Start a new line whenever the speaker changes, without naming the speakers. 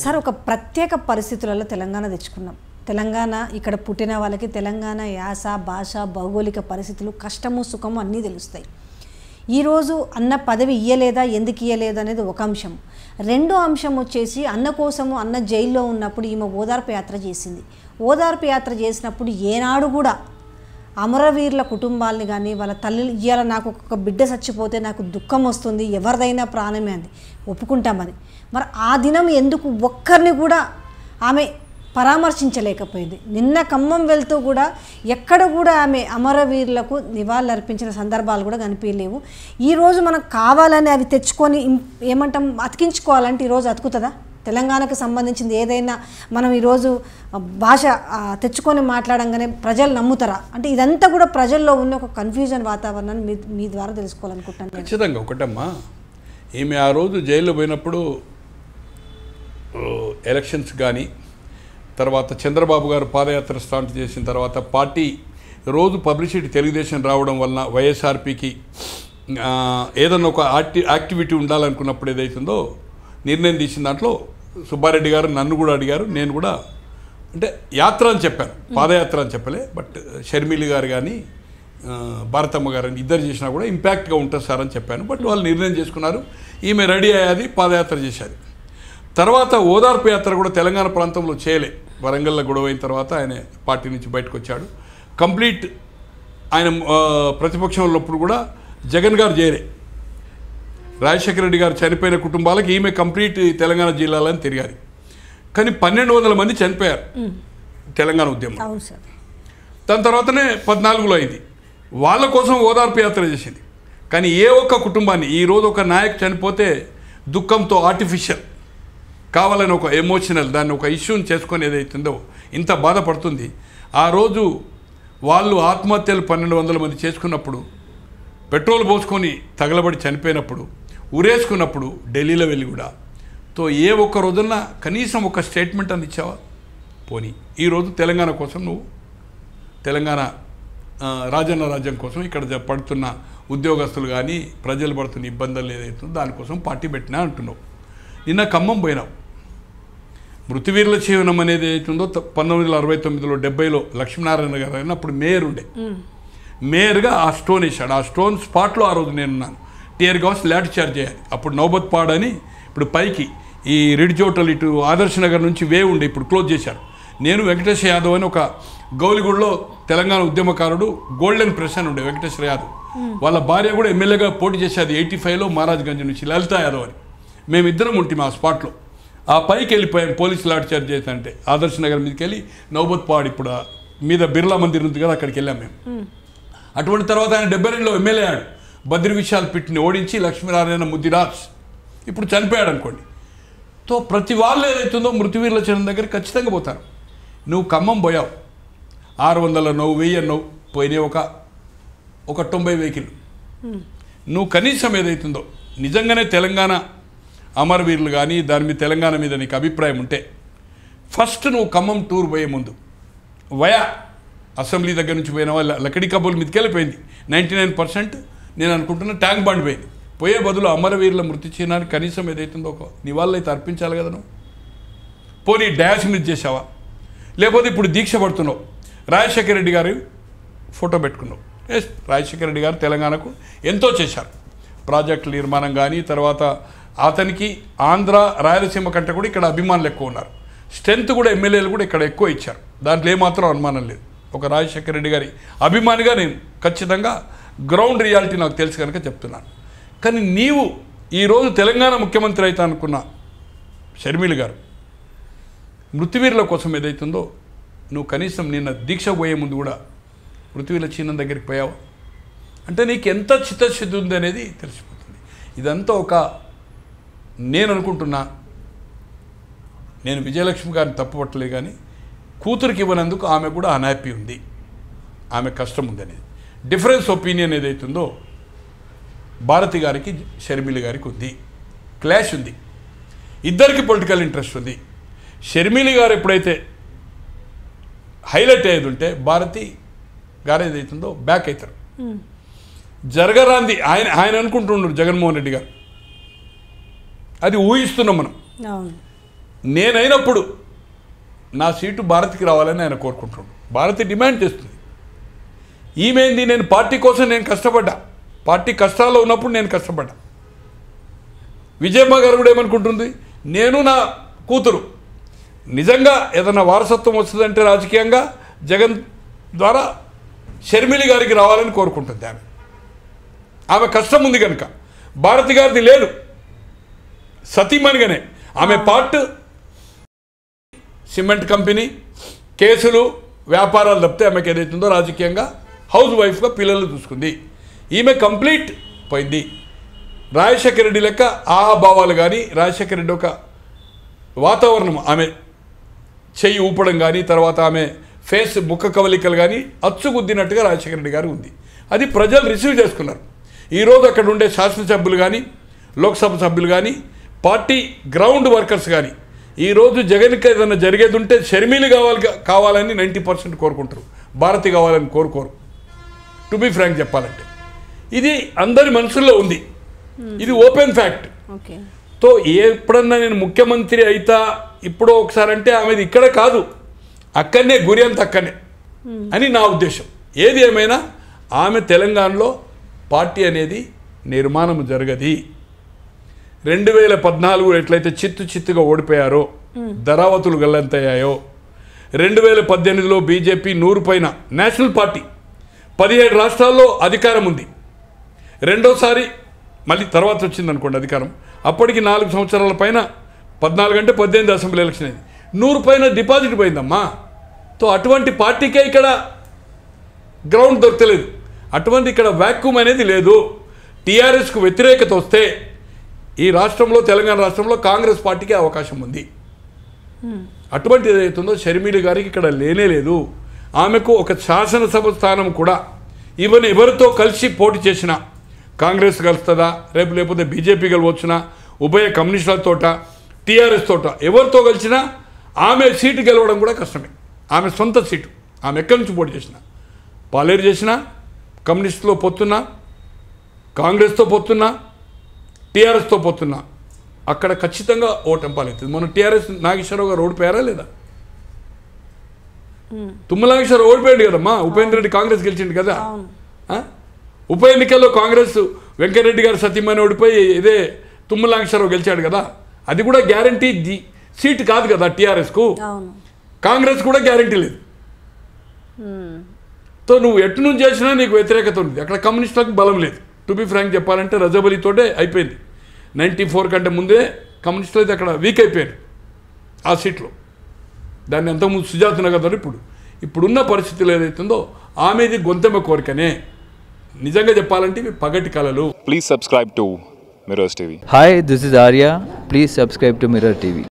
Sir ఒక ప్రత్యేక పరిస్థితులలో తెలంగాణ తెచ్చుకున్నాం తెలంగాణ ఇక్కడ పుట్టిన వాళ్ళకి తెలంగాణ యాస భాష భౌగోళిక పరిస్థితులు కష్టము సుఖము అన్నీ తెలుస్తాయి ఈరోజు అన్న పదవి ఇయ్యలేదా ఎందుకు ఇయ్యలేదు అనేది ఒక అంశం రెండో అంశం వచ్చేసి అన్న కోసము అన్న జైల్లో ఉన్నప్పుడు ఈమె ఓదార్పు యాత్ర చేసింది ఓదార్పు యాత్ర చేసినప్పుడు ఏనాడు కూడా అమరవీరుల కుటుంబాలని కానీ వాళ్ళ తల్లి ఇవాళ నాకు ఒక బిడ్డ చచ్చిపోతే నాకు దుఃఖం వస్తుంది ఎవరిదైనా ప్రాణమే అంది ఒప్పుకుంటామని మరి ఆ దినం ఎందుకు ఒక్కరిని కూడా ఆమె పరామర్శించలేకపోయింది నిన్న ఖమ్మం వెళ్తూ కూడా ఎక్కడ కూడా ఆమె అమరవీరులకు నివాళులర్పించిన సందర్భాలు కూడా కనిపించలేవు ఈరోజు మనం కావాలని అవి తెచ్చుకొని ఏమంటాం అతికించుకోవాలంటే ఈరోజు అతుకుతుందా తెలంగాణకు సంబంధించింది ఏదైనా మనం ఈరోజు భాష తెచ్చుకొని మాట్లాడంగానే ప్రజలు నమ్ముతారా అంటే ఇదంతా కూడా ప్రజల్లో ఉన్న ఒక కన్ఫ్యూజన్ వాతావరణాన్ని మీ మీ ద్వారా తెలుసుకోవాలనుకుంటున్నాను ఖచ్చితంగా ఒకటమ్మా ఈమె ఆ రోజు జైల్లో పోయినప్పుడు ఎలక్షన్స్ కానీ తర్వాత చంద్రబాబు గారు పాదయాత్ర స్టార్ట్ చేసిన తర్వాత పార్టీ రోజు పబ్లిసిటీ తెలుగుదేశం రావడం వలన వైఎస్ఆర్పికి ఏదన్నా ఒక యాక్టివిటీ ఉండాలనుకున్నప్పుడు ఏదైతుందో నిర్ణయం తీసిన దాంట్లో సుబ్బారెడ్డి గారు నన్ను కూడా అడిగారు నేను కూడా అంటే యాత్ర అని చెప్పాను పాదయాత్ర అని చెప్పలే బట్ షర్మిలి గారు కానీ భారతమ్మ గారు ఇద్దరు చేసినా కూడా ఇంపాక్ట్గా ఉంటుంది సార్ అని చెప్పాను బట్ వాళ్ళు నిర్ణయం చేసుకున్నారు ఈమె రెడీ అయ్యేది పాదయాత్ర చేశారు తర్వాత ఓదార్పు యాత్ర కూడా తెలంగాణ ప్రాంతంలో చేయలే వరంగల్లో గొడవ అయిన తర్వాత ఆయన పార్టీ నుంచి బయటకు వచ్చాడు కంప్లీట్ ఆయన ప్రతిపక్షంలో కూడా జగన్ గారు చేయలే రాజశేఖర రెడ్డి గారు చనిపోయిన కుటుంబాలకు ఈమె కంప్లీట్ తెలంగాణ జిల్లాలని తిరిగారు కానీ పన్నెండు వందల మంది చనిపోయారు తెలంగాణ ఉద్యమం దాని తర్వాతనే పద్నాలుగులో అయింది వాళ్ళ కోసం ఓదార్పు యాత్ర చేసింది కానీ ఏ ఒక్క కుటుంబాన్ని ఈరోజు ఒక నాయకు చనిపోతే దుఃఖంతో ఆర్టిఫిషియల్ కావాలని ఒక ఎమోషనల్ దాన్ని ఒక ఇష్యూని చేసుకొని ఏదైతుందో ఇంత బాధపడుతుంది ఆ రోజు వాళ్ళు ఆత్మహత్యలు పన్నెండు వందల మంది చేసుకున్నప్పుడు పెట్రోల్ పోసుకొని తగలబడి చనిపోయినప్పుడు ఉరేసుకున్నప్పుడు ఢిల్లీలో వెళ్ళి కూడా తో ఏ ఒక్క రోజున కనీసం ఒక స్టేట్మెంట్ అని ఇచ్చావా పోనీ ఈరోజు తెలంగాణ కోసం నువ్వు తెలంగాణ రాజన్న రాజ్యం కోసం ఇక్కడ పడుతున్న ఉద్యోగస్తులు కానీ ప్రజలు పడుతున్న ఇబ్బందులు ఏదైతుందో దానికోసం పార్టీ పెట్టినా అంటున్నావు నిన్న ఖమ్మం పోయినావు మృతివీరుల జీవనం అనేది ఏదైతుందో పంతొమ్మిది వందల అరవై తొమ్మిదిలో డెబ్బైలో లక్ష్మీనారాయణ గారు అప్పుడు మేయర్ ఉండే మేయర్గా ఆ స్టోన్ వేశాడు ఆ స్టోన్ స్పాట్లో ఆ రోజు నేనున్నాను టీఆర్ గాస్ లాట్ చార్జ్ చేయాలి అప్పుడు నౌబత్ పాడని ఇప్పుడు పైకి ఈ రిడ్చోటల్ ఇటు ఆదర్శ నగర్ నుంచి వే ఉండే ఇప్పుడు క్లోజ్ చేశారు నేను వెంకటేశ్వర యాదవ్ అని ఒక గౌలిగూడలో తెలంగాణ ఉద్యమకారుడు గోల్డెన్ ప్రెస్ అని ఉండే వెంకటేశ్వర యాదవ్ hmm. వాళ్ళ భార్య కూడా ఎమ్మెల్యేగా పోటీ చేసేది ఎయిటీ ఫైవ్లో మహారాజ్గంజ్ నుంచి లలిత యాదవ్ అని మేమిద్దరం ఉంటాం ఆ స్పాట్లో ఆ పైకి వెళ్ళిపోయాను పోలీసులు లాట్ చార్జ్ అంటే ఆదర్శ నగర్ మీదకి వెళ్ళి నౌబత్ పాడు ఇప్పుడు మీద బిర్లా మందిర్ ఉంది కదా అక్కడికి వెళ్ళాం మేము hmm. అటువంటి తర్వాత ఆయన డెబ్బై రెండులో ఎమ్మెల్యే ఆడు బద్రి విశాల్ పిట్ని ఓడించి లక్ష్మీనారాయణ ముద్దిరాజ్ ఇప్పుడు చనిపోయాడు అనుకోండి తో ప్రతి వాళ్ళు ఏదైతుందో మృతివీరుల చరణ్ దగ్గర ఖచ్చితంగా పోతారు నువ్వు ఖమ్మం పోయావు ఆరు వందల నవ్వు వెయ్యి నవ్వు పోయినాయి ఒక ఒక తొంభై వెహికల్ నువ్వు కనీసం ఏదైతుందో నిజంగానే తెలంగాణ అమరవీరులు కానీ దాని మీద తెలంగాణ మీద నీకు అభిప్రాయం ఉంటే ఫస్ట్ నువ్వు ఖమ్మం టూర్ పోయే ముందు వయా అసెంబ్లీ దగ్గర నుంచి పోయిన వాళ్ళ లక్కడి కబుల్ మీదకి వెళ్ళిపోయింది నైంటీ నైన్ పర్సెంట్ నేను అనుకుంటున్న ట్యాంక్ బండ్ పోయింది పోయే బదులు అమరవీరుల మృతి చిహ్నానికి కనీసం ఏదైతుందో ఒక అయితే అర్పించాలి కదా పోనీ డ్యాష్ మీద చేసావా లేకపోతే ఇప్పుడు దీక్ష పడుతున్నావు రాజశేఖర రెడ్డి గారు ఫోటో పెట్టుకున్నావు ఎస్ రాజశేఖర రెడ్డి గారు తెలంగాణకు ఎంతో చేశారు ప్రాజెక్టుల నిర్మాణం కానీ తర్వాత అతనికి ఆంధ్ర రాయలసీమ కంటే కూడా ఇక్కడ అభిమానులు ఎక్కువ ఉన్నారు స్ట్రెంత్ కూడా ఎమ్మెల్యేలు కూడా ఇక్కడ ఎక్కువ ఇచ్చారు దాంట్లో ఏమాత్రం అనుమానం లేదు ఒక రాజశేఖర రెడ్డి గారి అభిమానిగా నేను ఖచ్చితంగా గ్రౌండ్ రియాలిటీ నాకు తెలుసు కనుక చెప్తున్నాను కానీ నీవు ఈరోజు తెలంగాణ ముఖ్యమంత్రి అయితే అనుకున్న షర్మిలు గారు మృతివీరుల కోసం ఏదైతుందో నువ్వు కనీసం నిన్న దీక్ష పోయే ముందు కూడా మృతివీరుల చీనం దగ్గరికి పోయావు అంటే నీకు ఎంత చిత్తశుద్ధి ఉంది అనేది తెలిసిపోతుంది ఇదంతా ఒక నేను అనుకుంటున్నా నేను విజయలక్ష్మి గారిని తప్పుపట్టలే కానీ కూతురికి ఇవ్వనందుకు ఆమె కూడా అన్హ్యాపీ ఉంది ఆమె కష్టం ఉంది అనేది డిఫరెన్స్ ఒపీనియన్ ఏదైతుందో భారతి గారికి షర్మిల గారికి ఉంది క్లాష్ ఉంది ఇద్దరికి పొలిటికల్ ఇంట్రెస్ట్ ఉంది షర్మిలి గారు ఎప్పుడైతే హైలైట్ అయ్యేది ఉంటే భారతి గారు ఏదైతుందో బ్యాక్ అవుతారు జరగరాంది ఆయన ఆయన అనుకుంటున్నారు జగన్మోహన్ రెడ్డి గారు అది ఊహిస్తున్నాం మనం నేనైనప్పుడు నా సీటు భారత్కి రావాలని ఆయన కోరుకుంటున్నాడు భారతి డిమాండ్ చేస్తుంది ఈమెంది నేను పార్టీ కోసం నేను కష్టపడ్డా పార్టీ కష్టాల్లో ఉన్నప్పుడు నేను కష్టపడ్డా విజయమ్మ గారు కూడా ఏమనుకుంటుంది నేను నా కూతురు నిజంగా ఏదైనా వారసత్వం వస్తుందంటే రాజకీయంగా జగన్ ద్వారా షర్మిలి గారికి రావాలని కోరుకుంటుంది ఆమె ఆమె కష్టం ఉంది కనుక భారతి గారిది లేదు సతీమణిగానే ఆమె పార్ట్ సిమెంట్ కంపెనీ కేసులు వ్యాపారాలు తప్పితే ఆమెకు ఏదైతుందో రాజకీయంగా హౌస్ వైఫ్గా పిల్లలు చూసుకుంది ఈమె కంప్లీట్ పోయింది రాజశేఖర రెడ్డి లెక్క ఆహాభావాలు కానీ రాజశేఖర రెడ్డి ఒక వాతావరణం ఆమె చెయ్యి ఊపడం కానీ తర్వాత ఆమె ఫేస్ ముఖ కవలికలు కానీ అచ్చుగుద్దినట్టుగా రాజశేఖర రెడ్డి గారు ఉంది అది ప్రజలు రిసీవ్ చేసుకున్నారు ఈరోజు అక్కడ ఉండే శాసనసభ్యులు కానీ లోక్సభ సభ్యులు కానీ పార్టీ గ్రౌండ్ వర్కర్స్ కానీ ఈరోజు జగన్కి ఏదైనా జరిగేది ఉంటే షర్మిలు కావాలి కావాలని నైంటీ పర్సెంట్ కోరుకుంటారు భారతి కావాలని కోరుకోరు టు బి ఫ్రాంక్ చెప్పాలంటే ఇది అందరి మనసుల్లో ఉంది ఇది ఓపెన్ ఫ్యాక్ట్ తో ఎప్పుడన్నా నేను ముఖ్యమంత్రి అయితా ఇప్పుడు ఒకసారి అంటే ఆమెది ఇక్కడ కాదు అక్కడనే గురి అంత అక్కడనే అని నా ఉద్దేశం ఏది ఏమైనా ఆమె తెలంగాణలో పార్టీ అనేది నిర్మాణం జరగది రెండు వేల పద్నాలుగు ఎట్లయితే చిత్తు చిత్తుగా ఓడిపోయారో ధరావతులు గల్లంతయ్యాయో రెండు వేల పద్దెనిమిదిలో బీజేపీ నూరు పైన నేషనల్ పార్టీ పదిహేడు రాష్ట్రాల్లో అధికారం ఉంది రెండోసారి మళ్ళీ తర్వాత వచ్చింది అనుకోండి అధికారం అప్పటికి నాలుగు సంవత్సరాల పైన పద్నాలుగు అంటే పద్దెనిమిది అసెంబ్లీ ఎలక్షన్ అయింది నూరు పైన డిపాజిట్ పోయిందమ్మా తో అటువంటి పార్టీకే ఇక్కడ గ్రౌండ్ దొరకలేదు అటువంటి ఇక్కడ వ్యాక్యూమ్ అనేది లేదు టీఆర్ఎస్కు వ్యతిరేకత వస్తే ఈ రాష్ట్రంలో తెలంగాణ రాష్ట్రంలో కాంగ్రెస్ పార్టీకి అవకాశం ఉంది అటువంటిది ఏదైతుందో షర్మిలి గారికి ఇక్కడ లేనే లేదు ఆమెకు ఒక శాసనసభ స్థానం కూడా ఈవెన్ ఎవరితో కలిసి పోటీ చేసిన కాంగ్రెస్ కలుస్తుందా రేపు లేకపోతే బీజేపీ గెలవచ్చునా ఉభయ కమ్యూనిస్టులతోట టీఆర్ఎస్ తోట ఎవరితో కలిసినా ఆమె సీటు గెలవడం కూడా కష్టమే ఆమె సొంత సీటు ఆమె ఎక్కడి నుంచి పోటీ చేసిన పాలేరు చేసిన కమ్యూనిస్టులో పొత్తున్నా కాంగ్రెస్తో పొత్తున్నా టీఆర్ఎస్తో పొత్తున్నా అక్కడ ఖచ్చితంగా ఓటం పాలవుతుంది మొన్న టీఆర్ఎస్ నాగేశ్వరరావు గారు ఓడిపోయారా లేదా తుమ్మలాంగేశ్వర ఓడిపోయాడు కదమ్మా ఉపేంద్ర రెడ్డి కాంగ్రెస్ గెలిచిండు కదా ఉప ఎన్నికల్లో కాంగ్రెస్ వెంకటరెడ్డి గారు సతీమణి ఓడిపోయి ఇదే తుమ్మలాంగేశ్వరరావు గెలిచాడు కదా అది కూడా గ్యారంటీ సీట్ కాదు కదా టీఆర్ఎస్కు కాంగ్రెస్ కూడా గ్యారంటీ లేదు తో నువ్వు ఎటు నుంచి చేసినా నీకు వ్యతిరేకత ఉంది అక్కడ కమ్యూనిస్టులకు బలం లేదు టు బి ఫ్రాంక్ చెప్పాలంటే రజబలితోటే అయిపోయింది నైంటీ ఫోర్ కంటే ముందే కమ్యూనిస్టులు అయితే అక్కడ వీక్ అయిపోయారు ఆ సీట్లో దాన్ని ఎంతకుముందు సుజాత నగర్ ఇప్పుడు ఇప్పుడున్న పరిస్థితులు ఏదైతుందో ఆమెది గొంతెమ్మ కోరికనే నిజంగా చెప్పాలంటే పగటి కళలు please subscribe to mirrors TV hi this is Arya please subscribe to mirror TV